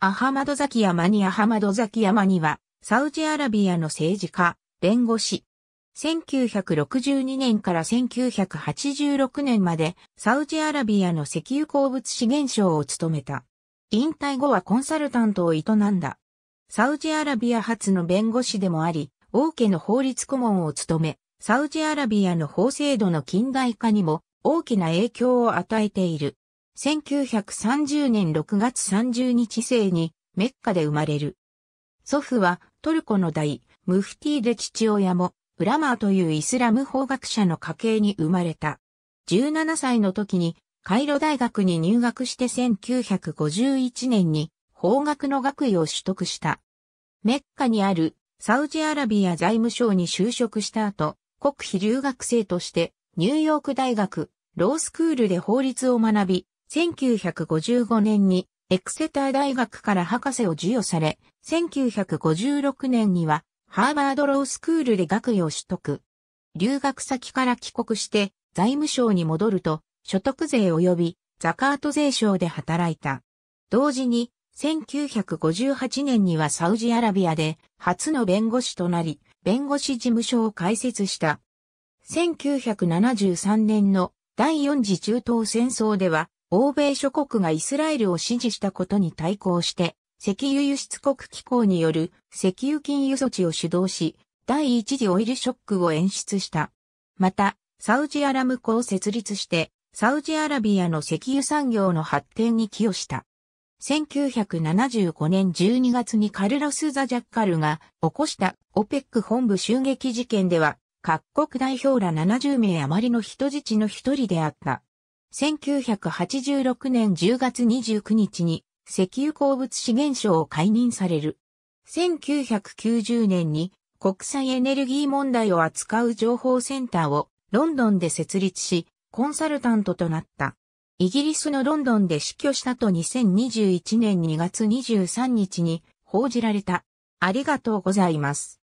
アハマドザキヤマニアハマドザキヤマニは、サウジアラビアの政治家、弁護士。1962年から1986年まで、サウジアラビアの石油鉱物資源省を務めた。引退後はコンサルタントを営んだ。サウジアラビア発の弁護士でもあり、王家の法律顧問を務め、サウジアラビアの法制度の近代化にも大きな影響を与えている。1930年6月30日生にメッカで生まれる。祖父はトルコの大、ムフティで父親も、ウラマーというイスラム法学者の家系に生まれた。17歳の時に、カイロ大学に入学して1951年に法学の学位を取得した。メッカにあるサウジアラビア財務省に就職した後、国費留学生としてニューヨーク大学ロースクールで法律を学び、1955年にエクセター大学から博士を授与され、1956年にはハーバードロースクールで学位を取得。留学先から帰国して財務省に戻ると所得税及びザカート税省で働いた。同時に1958年にはサウジアラビアで初の弁護士となり、弁護士事務所を開設した。1973年の第4次中東戦争では欧米諸国がイスラエルを支持したことに対抗して、石油輸出国機構による石油禁輸措置を主導し、第一次オイルショックを演出した。また、サウジアラムコを設立して、サウジアラビアの石油産業の発展に寄与した。1975年12月にカルロス・ザ・ジャッカルが起こしたオペック本部襲撃事件では、各国代表ら70名余りの人質の一人であった。1986年10月29日に石油鉱物資源省を解任される。1990年に国際エネルギー問題を扱う情報センターをロンドンで設立し、コンサルタントとなった。イギリスのロンドンで死去したと2021年2月23日に報じられた。ありがとうございます。